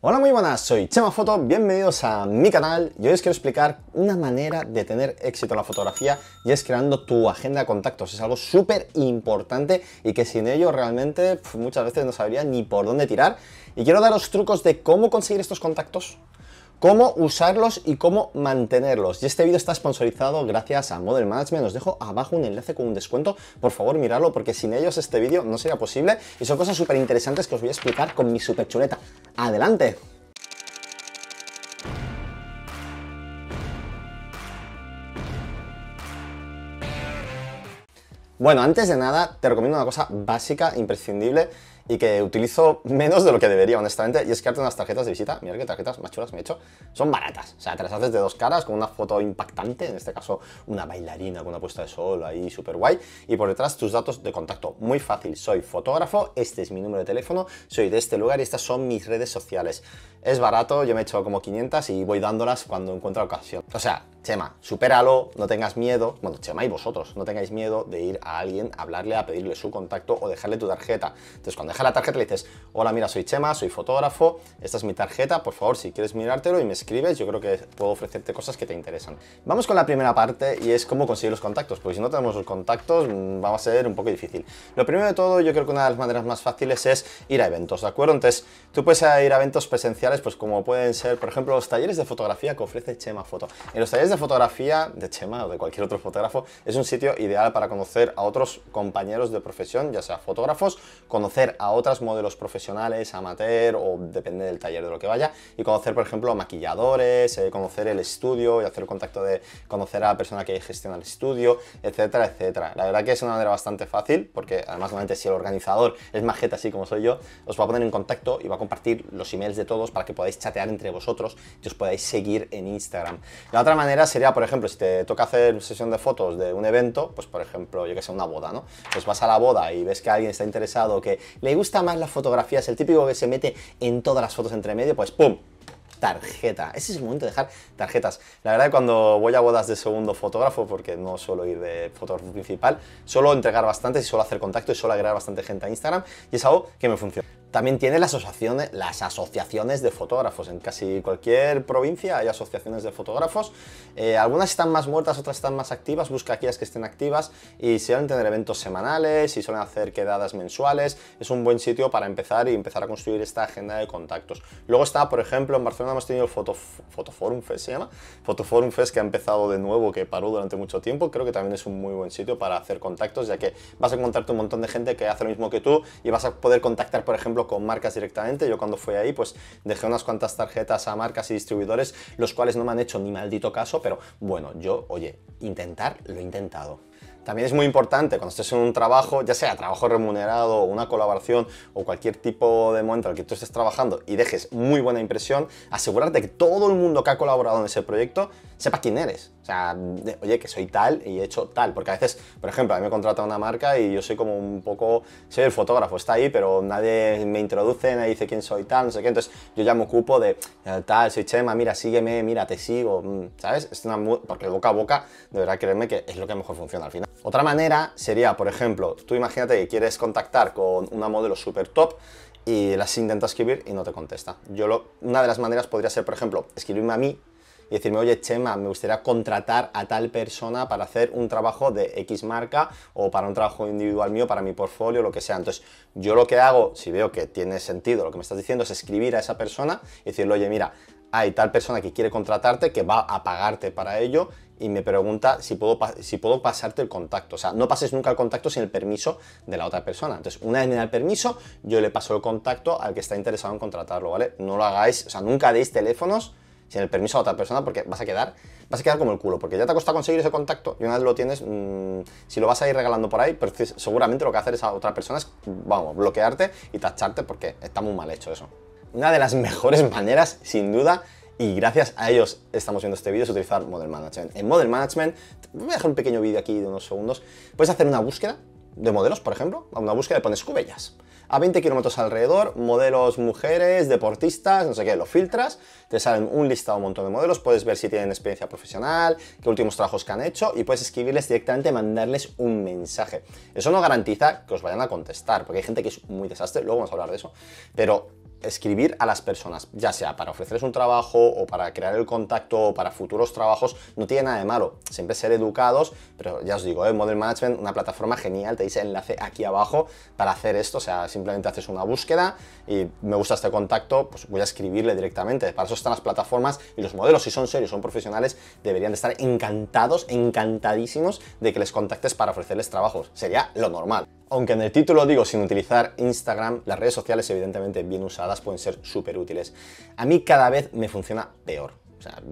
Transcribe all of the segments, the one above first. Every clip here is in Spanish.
Hola muy buenas, soy Chema Foto, bienvenidos a mi canal y hoy os quiero explicar una manera de tener éxito en la fotografía y es creando tu agenda de contactos, es algo súper importante y que sin ello realmente muchas veces no sabría ni por dónde tirar y quiero daros trucos de cómo conseguir estos contactos, cómo usarlos y cómo mantenerlos. Y este vídeo está sponsorizado gracias a Model Management. Os dejo abajo un enlace con un descuento. Por favor, miradlo porque sin ellos este vídeo no sería posible. Y son cosas súper interesantes que os voy a explicar con mi super chuleta. ¡Adelante! Bueno, antes de nada, te recomiendo una cosa básica, imprescindible, y que utilizo menos de lo que debería, honestamente, y es que unas tarjetas de visita, mira qué tarjetas más chulas me he hecho, son baratas, o sea, te las haces de dos caras con una foto impactante, en este caso una bailarina con una puesta de sol ahí súper guay, y por detrás tus datos de contacto, muy fácil, soy fotógrafo, este es mi número de teléfono, soy de este lugar y estas son mis redes sociales. Es barato, yo me he hecho como 500 y voy dándolas cuando encuentro ocasión. O sea, Chema, supéralo, no tengas miedo, bueno, Chema y vosotros, no tengáis miedo de ir a alguien, a hablarle, a pedirle su contacto o dejarle tu tarjeta. Entonces, cuando la tarjeta y le dices, hola, mira, soy Chema, soy fotógrafo, esta es mi tarjeta, por favor, si quieres mirártelo y me escribes, yo creo que puedo ofrecerte cosas que te interesan. Vamos con la primera parte y es cómo conseguir los contactos, porque si no tenemos los contactos mm, va a ser un poco difícil. Lo primero de todo, yo creo que una de las maneras más fáciles es ir a eventos, ¿de acuerdo? Entonces, tú puedes ir a eventos presenciales, pues como pueden ser, por ejemplo, los talleres de fotografía que ofrece Chema Foto. En los talleres de fotografía de Chema o de cualquier otro fotógrafo es un sitio ideal para conocer a otros compañeros de profesión, ya sea fotógrafos, conocer a otras otros modelos profesionales, amateur o depende del taller de lo que vaya y conocer, por ejemplo, maquilladores, eh, conocer el estudio y hacer el contacto de conocer a la persona que gestiona el estudio, etcétera, etcétera. La verdad que es una manera bastante fácil porque además normalmente si el organizador es majete así como soy yo, os va a poner en contacto y va a compartir los emails de todos para que podáis chatear entre vosotros y os podáis seguir en Instagram. La otra manera sería, por ejemplo, si te toca hacer sesión de fotos de un evento, pues por ejemplo, yo que sé, una boda, ¿no? Pues vas a la boda y ves que alguien está interesado, que le gusta más las fotografías, el típico que se mete en todas las fotos entre medio, pues ¡pum! tarjeta. Ese es el momento de dejar tarjetas. La verdad que cuando voy a bodas de segundo fotógrafo, porque no suelo ir de fotógrafo principal, suelo entregar bastantes y suelo hacer contacto y suelo agregar bastante gente a Instagram y es algo que me funciona. También tiene las asociaciones, las asociaciones de fotógrafos. En casi cualquier provincia hay asociaciones de fotógrafos. Eh, algunas están más muertas, otras están más activas. Busca aquellas que estén activas y suelen tener eventos semanales y suelen hacer quedadas mensuales. Es un buen sitio para empezar y empezar a construir esta agenda de contactos. Luego está, por ejemplo, en Barcelona hemos tenido el Foto, Fotoforum Fest, se llama. Fotoforum Fest que ha empezado de nuevo, que paró durante mucho tiempo. Creo que también es un muy buen sitio para hacer contactos, ya que vas a encontrarte un montón de gente que hace lo mismo que tú y vas a poder contactar, por ejemplo, con marcas directamente. Yo cuando fui ahí, pues dejé unas cuantas tarjetas a marcas y distribuidores, los cuales no me han hecho ni maldito caso, pero bueno, yo, oye, intentar lo he intentado. También es muy importante cuando estés en un trabajo, ya sea trabajo remunerado, una colaboración o cualquier tipo de momento en que tú estés trabajando y dejes muy buena impresión, asegurarte que todo el mundo que ha colaborado en ese proyecto sepa quién eres. O sea, oye, que soy tal y he hecho tal. Porque a veces, por ejemplo, a mí me contrata una marca y yo soy como un poco, soy el fotógrafo, está ahí, pero nadie me introduce, nadie dice quién soy tal, no sé qué. Entonces yo ya me ocupo de eh, tal, soy Chema, mira, sígueme, mira, te sigo, mm, ¿sabes? Es una, porque boca a boca, de verdad, créeme que es lo que mejor funciona al final. Otra manera sería, por ejemplo, tú imagínate que quieres contactar con una modelo super top y las intenta escribir y no te contesta. Yo lo, una de las maneras podría ser, por ejemplo, escribirme a mí y decirme, oye, Chema, me gustaría contratar a tal persona para hacer un trabajo de X marca o para un trabajo individual mío, para mi portfolio, lo que sea. Entonces, yo lo que hago, si veo que tiene sentido lo que me estás diciendo, es escribir a esa persona y decirle, oye, mira, hay tal persona que quiere contratarte que va a pagarte para ello y me pregunta si puedo, si puedo pasarte el contacto. O sea, no pases nunca el contacto sin el permiso de la otra persona. Entonces, una vez me da el permiso, yo le paso el contacto al que está interesado en contratarlo, ¿vale? No lo hagáis, o sea, nunca deis teléfonos sin el permiso a otra persona porque vas a quedar, vas a quedar como el culo, porque ya te ha costado conseguir ese contacto y una vez lo tienes, mm, si lo vas a ir regalando por ahí, seguramente lo que va a hacer esa otra persona es, vamos, bloquearte y tacharte porque está muy mal hecho eso. Una de las mejores maneras, sin duda, y gracias a ellos estamos viendo este vídeo, es utilizar Model Management. En Model Management, voy a dejar un pequeño vídeo aquí de unos segundos, puedes hacer una búsqueda de modelos, por ejemplo, a una búsqueda de pones cubellas. A 20 kilómetros alrededor, modelos mujeres, deportistas, no sé qué, lo filtras, te salen un listado, un montón de modelos, puedes ver si tienen experiencia profesional, qué últimos trabajos que han hecho y puedes escribirles directamente, mandarles un mensaje. Eso no garantiza que os vayan a contestar, porque hay gente que es muy desastre, luego vamos a hablar de eso, pero escribir a las personas, ya sea para ofrecerles un trabajo o para crear el contacto o para futuros trabajos, no tiene nada de malo. Siempre ser educados, pero ya os digo, ¿eh? Model Management, una plataforma genial, te dice enlace aquí abajo para hacer esto, o sea, simplemente haces una búsqueda y me gusta este contacto, pues voy a escribirle directamente. Para eso están las plataformas y los modelos, si son serios, son profesionales, deberían estar encantados, encantadísimos de que les contactes para ofrecerles trabajos. Sería lo normal. Aunque en el título digo sin utilizar Instagram, las redes sociales evidentemente bien usadas pueden ser súper útiles. A mí cada vez me funciona peor.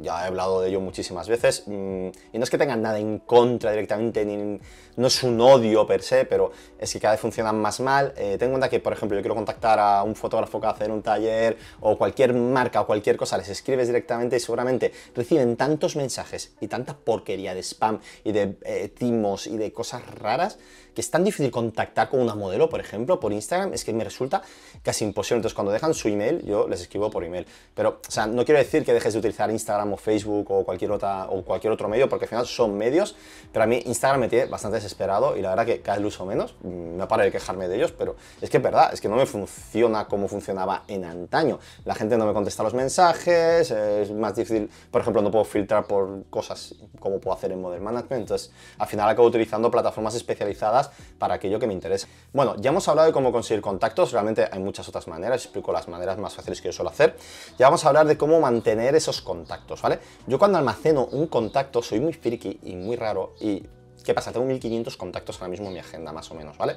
ya he hablado de ello muchísimas veces mm, y no es que tengan nada en contra directamente, ni, no es un odio per se, pero es que cada vez funcionan más mal. Eh, tengo en cuenta que, por ejemplo, yo quiero contactar a un fotógrafo que hace un taller o cualquier marca o cualquier cosa, les escribes directamente y seguramente reciben tantos mensajes y tanta porquería de spam y de eh, timos y de cosas raras que es tan difícil contactar con una modelo, por ejemplo, por Instagram, es que me resulta casi imposible. Entonces, cuando dejan su email, yo les escribo por email. Pero, o sea, no quiero decir que dejes de utilizar Instagram o Facebook o cualquier, otra, o cualquier otro medio, porque al final son medios, pero a mí Instagram me tiene bastante desesperado y la verdad que cada vez uso menos. No mm, paro de quejarme de ellos, pero es que es verdad, es que no me funciona como funcionaba en antaño. La gente no me contesta los mensajes, es más difícil, por ejemplo, no puedo filtrar por cosas como puedo hacer en Model Management. Entonces, al final acabo utilizando plataformas especializadas para aquello que me interese. Bueno, ya hemos hablado de cómo conseguir contactos, realmente hay muchas otras maneras, explico las maneras más fáciles que yo suelo hacer. Ya vamos a hablar de cómo mantener esos contactos, ¿vale? Yo cuando almaceno un contacto soy muy friki y muy raro y ¿Qué pasa? Tengo 1500 contactos ahora mismo en mi agenda, más o menos, ¿vale?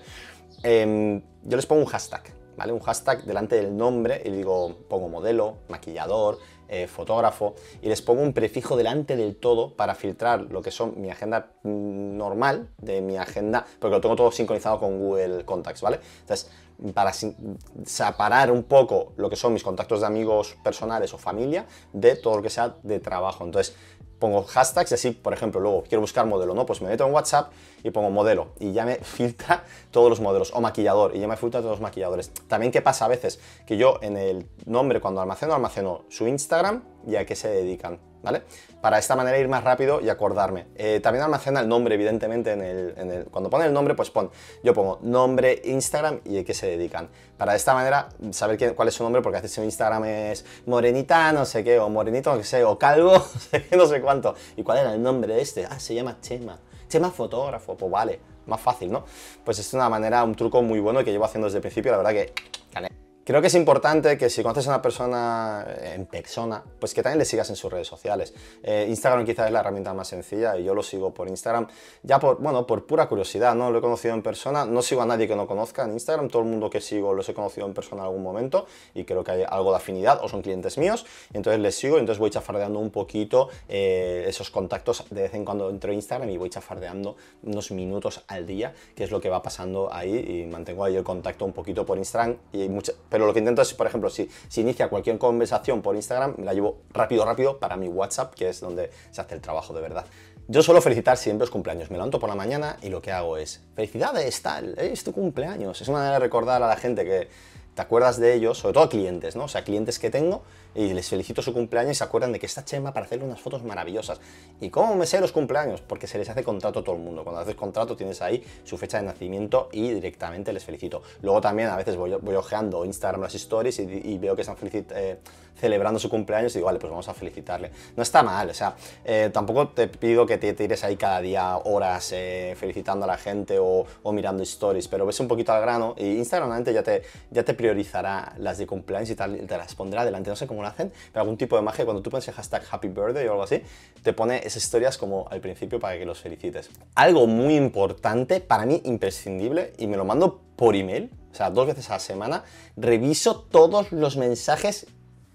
Em, yo les pongo un hashtag, ¿vale? Un hashtag delante del nombre y digo, pongo modelo, maquillador, eh, fotógrafo, y les pongo un prefijo delante del todo para filtrar lo que son mi agenda normal de mi agenda, porque lo tengo todo sincronizado con Google Contacts, ¿vale? Entonces, para separar un poco lo que son mis contactos de amigos personales o familia de todo lo que sea de trabajo. Entonces, pongo hashtags y así, por ejemplo, luego quiero buscar modelo, ¿no? Pues me meto en WhatsApp y pongo modelo y ya me filtra todos los modelos o maquillador y ya me filtra todos los maquilladores. También qué pasa a veces que yo en el nombre cuando almaceno almaceno su Instagram y a qué se dedican. ¿vale? Para esta manera ir más rápido y acordarme. Eh, también almacena el nombre, evidentemente, en el, cuando pone el nombre, pues pon, yo pongo nombre, Instagram y a qué se dedican. Para esta manera saber quién, cuál es su nombre, porque a veces en Instagram es morenita, no sé qué, o morenito, no sé, o calvo, no sé, no sé cuánto. ¿Y cuál era el nombre de este? Ah, se llama Chema. Chema fotógrafo, pues vale, más fácil, ¿no? Pues es una manera, un truco muy bueno que llevo haciendo desde el principio, la verdad que Creo que es importante que si conoces a una persona en persona, pues que también le sigas en sus redes sociales. Eh, Instagram quizás es la herramienta más sencilla y yo lo sigo por Instagram, ya por, bueno, por pura curiosidad, ¿no? Lo he conocido en persona, no sigo a nadie que no conozca en Instagram, todo el mundo que sigo los he conocido en persona en algún momento y creo que hay algo de afinidad o son clientes míos, entonces les sigo y entonces voy chafardeando un poquito eh, esos contactos de vez en cuando entro a Instagram y voy chafardeando unos minutos al día, que es lo que va pasando ahí y mantengo ahí el contacto un poquito por Instagram y muchas pero lo que intento es, por ejemplo, si, inicia cualquier conversación por Instagram, me la llevo rápido, rápido para mi WhatsApp, que es donde se hace el trabajo de verdad. Yo suelo felicitar siempre los cumpleaños. Me levanto por la mañana y lo que hago es, felicidades, tal, es tu cumpleaños. Es una manera de recordar a la gente que te acuerdas de ellos, sobre todo clientes, ¿no? O sea, clientes que tengo y les felicito su cumpleaños y se acuerdan de que está Chema para hacerle unas fotos maravillosas. ¿Y cómo me sé los cumpleaños? Porque se les hace contrato a todo el mundo. Cuando haces contrato tienes ahí su fecha de nacimiento y directamente les felicito. Luego también a veces voy, voy ojeando Instagram las stories y, veo que están eh, celebrando su cumpleaños y digo, vale, pues vamos a felicitarle. No está mal, o sea, eh, tampoco te pido que te tires ahí cada día horas eh, felicitando a la gente o, mirando stories, pero ves un poquito al grano y Instagram antes ya te, ya te priorizará las de cumpleaños y tal, te las pondrá delante, No sé cómo hacen, pero algún tipo de magia, cuando tú pones el hashtag Happy Birthday o algo así, te pone esas historias como al principio para que los felicites. Algo muy importante, para mí imprescindible, y me lo mando por email, o sea, dos veces a la semana, reviso todos los mensajes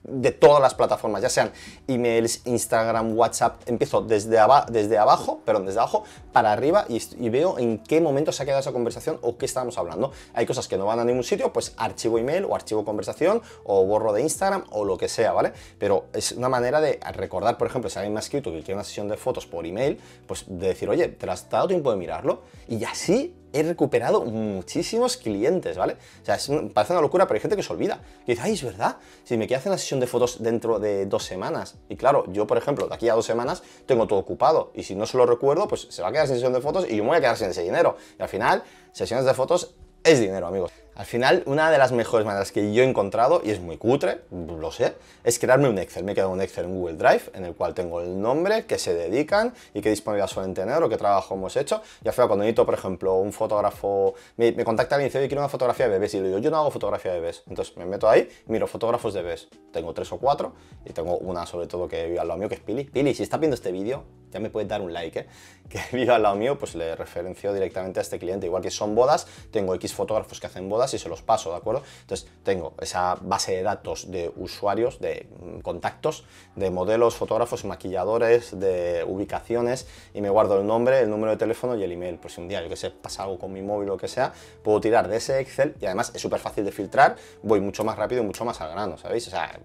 de todas las plataformas, ya sean emails, Instagram, WhatsApp, empiezo desde, desde abajo, perdón, desde abajo para arriba y, veo en qué momento se ha quedado esa conversación o qué estábamos hablando. Hay cosas que no van a ningún sitio, pues archivo email o archivo conversación o borro de Instagram o lo que sea, ¿vale? Pero es una manera de recordar, por ejemplo, si alguien me ha escrito que quiere una sesión de fotos por email, pues de decir, oye, te has dado tiempo de mirarlo y así he recuperado muchísimos clientes, ¿vale? O sea, parece una locura, pero hay gente que se olvida. Que dice, ay, es verdad, si me queda hacer la sesión de fotos dentro de dos semanas. Y claro, yo, por ejemplo, de aquí a dos semanas tengo todo ocupado. Y si no se lo recuerdo, pues se va a quedar sin sesión de fotos y yo me voy a quedar sin ese dinero. Y al final, sesiones de fotos es dinero, amigos. Al final, una de las mejores maneras que yo he encontrado, y es muy cutre, lo sé, es crearme un Excel. Me he quedado un Excel en Google Drive, en el cual tengo el nombre, qué se dedican y qué disponibilidad suelen tener o qué trabajo hemos hecho. Ya fue cuando necesito, por ejemplo, un fotógrafo, me, contacta alguien y dice, yo quiero una fotografía de bebés. Y le digo, yo no hago fotografía de bebés. Entonces me meto ahí, miro fotógrafos de bebés. Tengo tres o cuatro y tengo una sobre todo que vive al lado mío, que es Pili. Pili, si estás viendo este vídeo, ya me puedes dar un like, ¿eh? que vive al lado mío, pues le referencio directamente a este cliente. Igual que son bodas, tengo X fotógrafos que hacen bodas y se los paso, ¿de acuerdo? Entonces tengo esa base de datos de usuarios, de mm, contactos, de modelos, fotógrafos, maquilladores, de ubicaciones y me guardo el nombre, el número de teléfono y el email. Por si un día, yo que sé, pasa algo con mi móvil o lo que sea, puedo tirar de ese Excel y además es súper fácil de filtrar, voy mucho más rápido y mucho más al grano, ¿sabéis? O sea,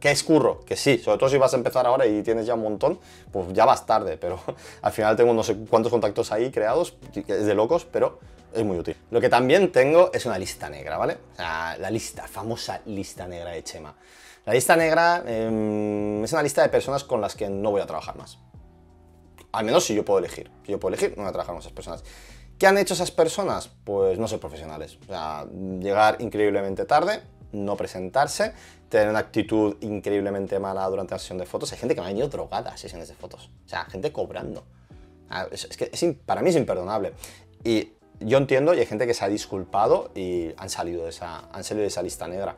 que es curro, que sí, sobre todo si vas a empezar ahora y tienes ya un montón, pues ya vas tarde, pero al final tengo no sé cuántos contactos ahí creados, es de locos, pero es muy útil. Lo que también tengo es una lista negra, ¿vale? O sea, la lista, famosa lista negra de Chema. La lista negra em, es una lista de personas con las que no voy a trabajar más. Al menos si yo puedo elegir. Si yo puedo elegir, no voy a trabajar con esas personas. ¿Qué han hecho esas personas? Pues no ser profesionales. O sea, llegar increíblemente tarde, no presentarse, tener una actitud increíblemente mala durante la sesión de fotos. Hay gente que me ha venido drogada a sesiones de fotos. O sea, gente cobrando. Ah, es que para mí es imperdonable. Y yo entiendo, y hay gente que se ha disculpado y han salido de esa, de esa lista negra.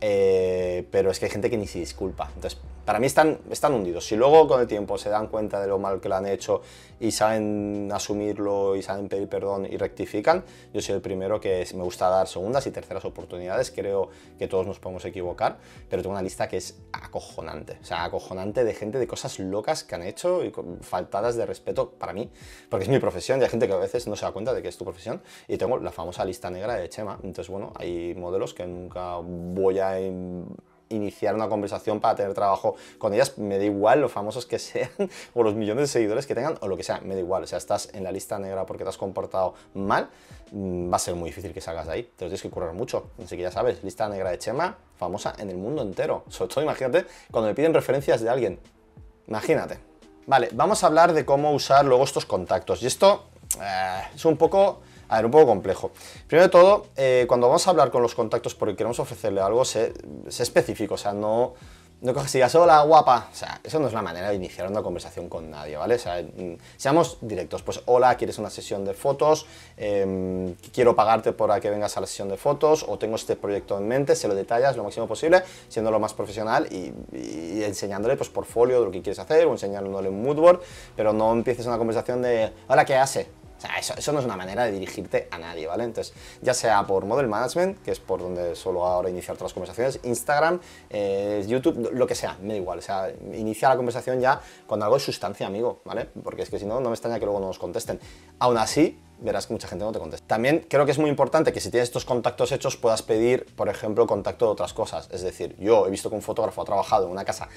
Eh, pero es que hay gente que ni se disculpa. Entonces, para mí están, están hundidos. Si luego con el tiempo se dan cuenta de lo mal que lo han hecho y saben asumirlo y saben pedir perdón y rectifican, yo soy el primero que me gusta dar segundas y terceras oportunidades. Creo que todos nos podemos equivocar, pero tengo una lista que es acojonante. O sea, acojonante de gente, de cosas locas que han hecho y faltadas de respeto para mí, porque es mi profesión y hay gente que a veces no se da cuenta de que es tu profesión. Y tengo la famosa lista negra de Chema. Entonces, bueno, hay modelos que nunca voy a iniciar una conversación para tener trabajo con ellas, me da igual los famosos que sean o los millones de seguidores que tengan o lo que sea, me da igual, o sea, estás en la lista negra porque te has comportado mal, mm, va a ser muy difícil que salgas de ahí, te lo tienes que curar mucho, así que ya sabes, lista negra de Chema, famosa en el mundo entero, sobre todo imagínate cuando me piden referencias de alguien, imagínate. Vale, vamos a hablar de cómo usar luego estos contactos y esto eh, es un poco a ver, un poco complejo. Primero de todo, eh, cuando vamos a hablar con los contactos porque queremos ofrecerle algo, sé, específico, o sea, no, no coges y digas, hola, guapa. O sea, eso no es la manera de iniciar una conversación con nadie, ¿vale? O sea, mm, seamos directos. Pues, hola, ¿quieres una sesión de fotos? Em, quiero pagarte para que vengas a la sesión de fotos. O tengo este proyecto en mente, se lo detallas lo máximo posible, siendo lo más profesional y, enseñándole, pues, portfolio de lo que quieres hacer o enseñándole un moodboard. Pero no empieces una conversación de, hola, ¿qué hace? O sea, eso, no es una manera de dirigirte a nadie, ¿vale? Entonces, ya sea por Model Management, que es por donde solo ahora iniciar todas las conversaciones, Instagram, eh, YouTube, lo que sea, me da igual. O sea, inicia la conversación ya cuando algo es sustancia, amigo, ¿vale? Porque es que si no, no me extraña que luego no nos contesten. Aún así, verás que mucha gente no te contesta. También creo que es muy importante que si tienes estos contactos hechos puedas pedir, por ejemplo, contacto de otras cosas. Es decir, yo he visto que un fotógrafo ha trabajado en una casa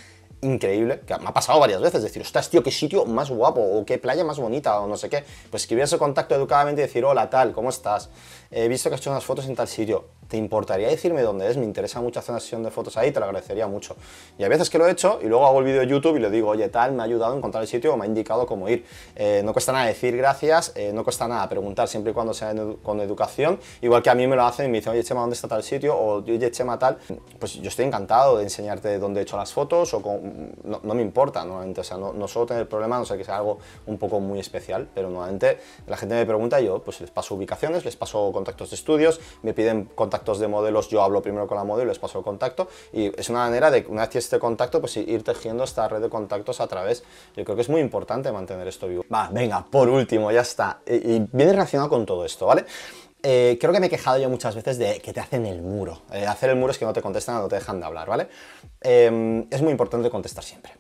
increíble, que me ha pasado varias veces, decir, ostras, tío, qué sitio más guapo, o qué playa más bonita, o no sé qué. Pues escribir ese contacto educadamente y decir, hola, tal, ¿cómo estás? he visto que has hecho unas fotos en tal sitio, ¿te importaría decirme dónde es? Me interesa mucho hacer una sesión de fotos ahí, te lo agradecería mucho. Y a veces que lo he hecho y luego hago el vídeo de YouTube y le digo, oye, tal, me ha ayudado a encontrar el sitio o me ha indicado cómo ir. Eh, no cuesta nada decir gracias, eh, no cuesta nada preguntar siempre y cuando sea con educación. Igual que a mí me lo hacen y me dicen, oye, Chema, ¿dónde está tal sitio? O oye, Chema, tal. Pues yo estoy encantado de enseñarte dónde he hecho las fotos o no, me importa, normalmente. O sea, no, suelo tener problema, no sé que sea algo un poco muy especial, pero normalmente la gente me pregunta y yo, pues les paso ubicaciones, les paso contactos de estudios, me piden contactos de modelos, yo hablo primero con la modelo, les paso el contacto y es una manera de, una vez tienes este contacto, pues ir tejiendo esta red de contactos a través. Yo creo que es muy importante mantener esto vivo. Va, venga, por último, ya está. Y, viene relacionado con todo esto, ¿vale? Eh, creo que me he quejado yo muchas veces de que te hacen el muro. Eh, hacer el muro es que no te contestan, no te dejan de hablar, ¿vale? Eh, es muy importante contestar siempre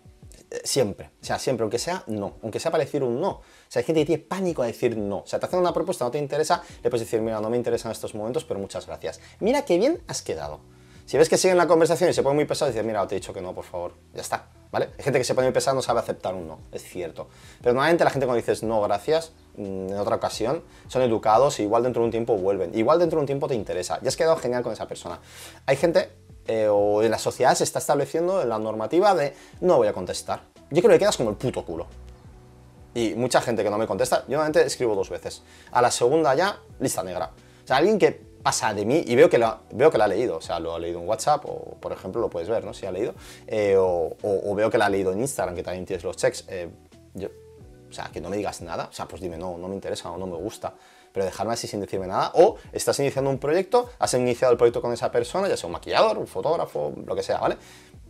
siempre. O sea, siempre, aunque sea no. Aunque sea para decir un no. O sea, hay gente que tiene pánico a decir no. O sea, te hacen una propuesta, no te interesa, le puedes decir, mira, no me interesan estos momentos, pero muchas gracias. Mira qué bien has quedado. Si ves que siguen la conversación y se pone muy pesado, dices, mira, te he dicho que no, por favor. Ya está. ¿Vale? Hay gente que se pone muy pesado, no sabe aceptar un no. Es cierto. Pero normalmente la gente cuando dices no, gracias, mm, en otra ocasión, son educados y igual dentro de un tiempo vuelven. Igual dentro de un tiempo te interesa. Ya has quedado genial con esa persona. Hay gente eh, o en la sociedad se está estableciendo la normativa de no voy a contestar. Yo creo que quedas como el puto culo. Y mucha gente que no me contesta, yo normalmente escribo dos veces. A la segunda ya, lista negra. O sea, alguien que pasa de mí y veo que veo que la ha leído, o sea, lo ha leído en WhatsApp o, por ejemplo, lo puedes ver, ¿no? Si ha leído, eh, o, veo que la ha leído en Instagram, que también tienes los checks, eh, o sea, que no me digas nada, o sea, pues dime, no, no me interesa o no me gusta, pero dejarme así sin decirme nada. O estás iniciando un proyecto, has iniciado el proyecto con esa persona, ya sea un maquillador, un fotógrafo, lo que sea, ¿vale?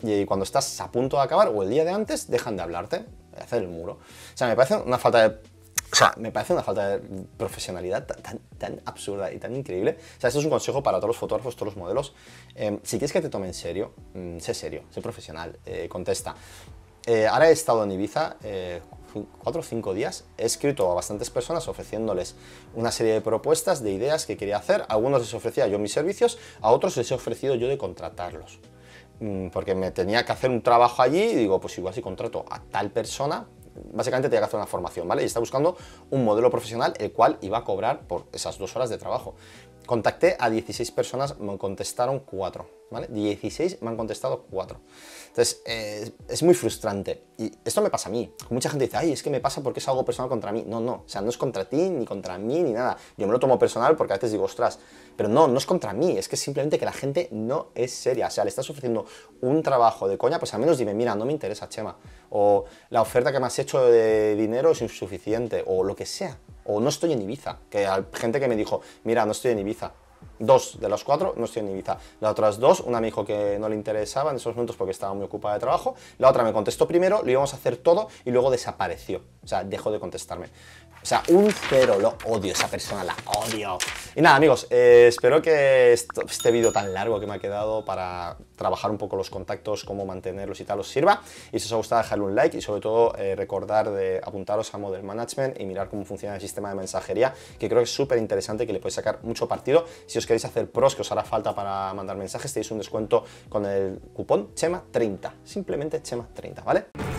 Y cuando estás a punto de acabar o el día de antes, dejan de hablarte, de hacer el muro. O sea, me parece una falta de o sea, me parece una falta de profesionalidad tan, tan, absurda y tan increíble. O sea, esto es un consejo para todos los fotógrafos, todos los modelos. Em, si quieres que te tome en serio, mm, sé serio, sé profesional, eh, contesta. Eh, ahora he estado en Ibiza eh, cuatro o cinco días he escrito a bastantes personas ofreciéndoles una serie de propuestas, de ideas que quería hacer. algunos les ofrecía yo mis servicios, a otros les he ofrecido yo de contratarlos. Mm, porque me tenía que hacer un trabajo allí y digo, pues igual si contrato a tal persona, básicamente tenía que hacer una formación, ¿vale? Y está buscando un modelo profesional el cual iba a cobrar por esas dos horas de trabajo contacté a 16 personas, me contestaron 4, ¿vale? 16 me han contestado 4. Entonces, es muy frustrante. Y esto me pasa a mí. Mucha gente dice, ay, es que me pasa porque es algo personal contra mí. No, no, o sea, no es contra ti, ni contra mí, ni nada. Yo me lo tomo personal porque a veces digo, ostras, pero no, no es contra mí, es que simplemente que la gente no es seria. O sea, le estás ofreciendo un trabajo de coña, pues al menos dime, mira, no me interesa, Chema. O la oferta que me has hecho de dinero es insuficiente, o lo que sea. O no estoy en Ibiza. Que hay gente que me dijo, mira, no estoy en Ibiza dos de las cuatro no estoy en Ibiza. Las otras dos, una me dijo que no le interesaba en esos momentos porque estaba muy ocupada de trabajo, la otra me contestó primero, lo íbamos a hacer todo y luego desapareció. O sea, dejó de contestarme. O sea, un cero, lo odio esa persona, la odio. Y nada, amigos, eh, espero que este vídeo tan largo que me ha quedado para trabajar un poco los contactos, cómo mantenerlos y tal, os sirva. Y si os ha gustado, dejarle un like y sobre todo eh, recordar de apuntaros a Model Management y mirar cómo funciona el sistema de mensajería, que creo que es súper interesante que le podéis sacar mucho partido si os queréis hacer pros que os hará falta para mandar mensajes, tenéis un descuento con el cupón CHEMA30, simplemente CHEMA30, ¿vale?